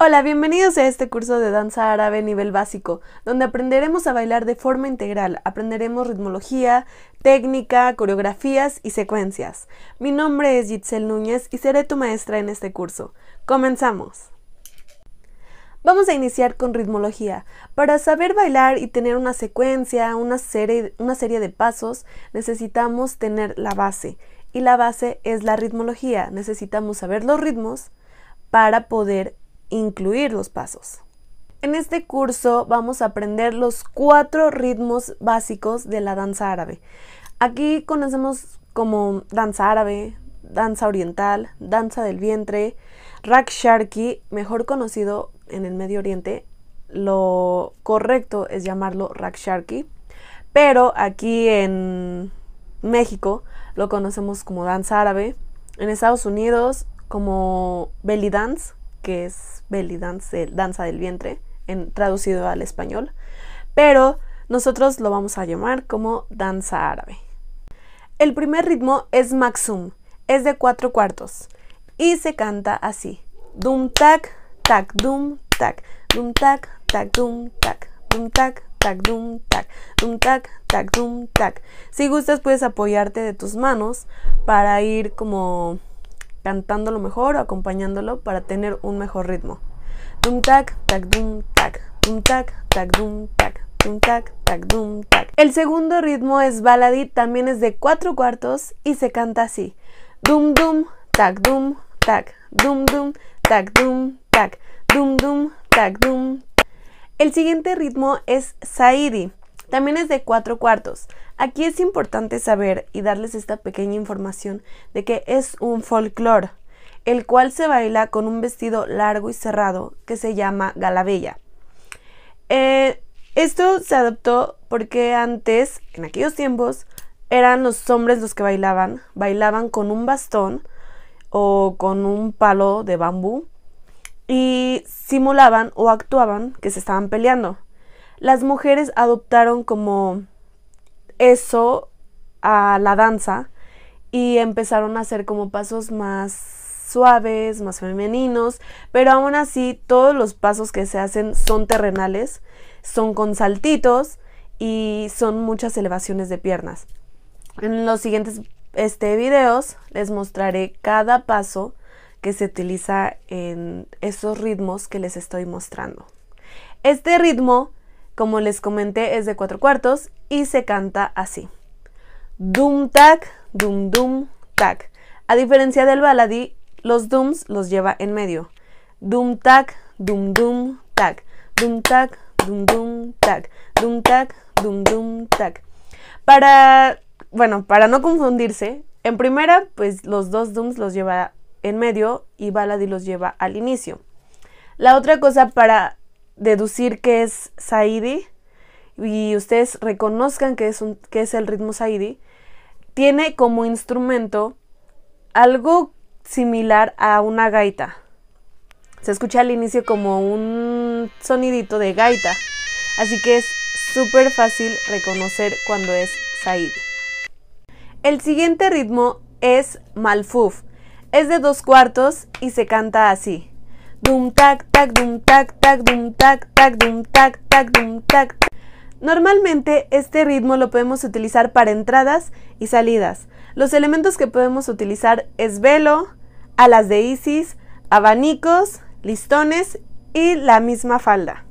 Hola, bienvenidos a este curso de danza árabe nivel básico, donde aprenderemos a bailar de forma integral, aprenderemos ritmología, técnica, coreografías y secuencias. Mi nombre es Gitzel Núñez y seré tu maestra en este curso. Comenzamos. Vamos a iniciar con ritmología. Para saber bailar y tener una secuencia, una serie, una serie de pasos, necesitamos tener la base. Y la base es la ritmología. Necesitamos saber los ritmos para poder incluir los pasos. En este curso vamos a aprender los cuatro ritmos básicos de la danza árabe. Aquí conocemos como danza árabe, danza oriental, danza del vientre, raksharki, mejor conocido en el Medio Oriente, lo correcto es llamarlo Raksharki, sharky pero aquí en México lo conocemos como danza árabe, en Estados Unidos como belly dance que es belly dance, danza del vientre, en, traducido al español, pero nosotros lo vamos a llamar como danza árabe. El primer ritmo es maxum, es de cuatro cuartos y se canta así: dum tac, tac, dum tac, dum tac, tac, dum tac, dum tac, tac, dum tac, dum tac, tac, dum tac. Si gustas, puedes apoyarte de tus manos para ir como cantándolo mejor o acompañándolo para tener un mejor ritmo. El segundo ritmo es baladí, también es de cuatro cuartos y se canta así. Dum dum, tac, dum, tac, dum dum, tac, dum, tac, dum dum, tac, dum. El siguiente ritmo es saidi. También es de cuatro cuartos. Aquí es importante saber y darles esta pequeña información de que es un folclore, el cual se baila con un vestido largo y cerrado que se llama galabella. Eh, esto se adoptó porque antes, en aquellos tiempos, eran los hombres los que bailaban, bailaban con un bastón o con un palo de bambú y simulaban o actuaban que se estaban peleando las mujeres adoptaron como eso a la danza y empezaron a hacer como pasos más suaves, más femeninos, pero aún así todos los pasos que se hacen son terrenales, son con saltitos y son muchas elevaciones de piernas. En los siguientes este, videos les mostraré cada paso que se utiliza en esos ritmos que les estoy mostrando. Este ritmo como les comenté, es de cuatro cuartos y se canta así. Dum tac, dum dum tac. A diferencia del baladí, los dooms los lleva en medio. Dum tac, dum dum tac. Dum tac, dum dum tac. Dum tac, dum dum tac. Para, bueno, para no confundirse, en primera, pues los dos dooms los lleva en medio y baladí los lleva al inicio. La otra cosa para deducir que es Saidi y ustedes reconozcan que es, que es el ritmo Saidi, tiene como instrumento algo similar a una gaita. Se escucha al inicio como un sonidito de gaita, así que es súper fácil reconocer cuando es Saidi. El siguiente ritmo es Malfuf, es de dos cuartos y se canta así. Dum tac tac, dum tac dum tac tac, dum tac tac, Normalmente este ritmo lo podemos utilizar para entradas y salidas. Los elementos que podemos utilizar es velo, alas de isis, abanicos, listones y la misma falda.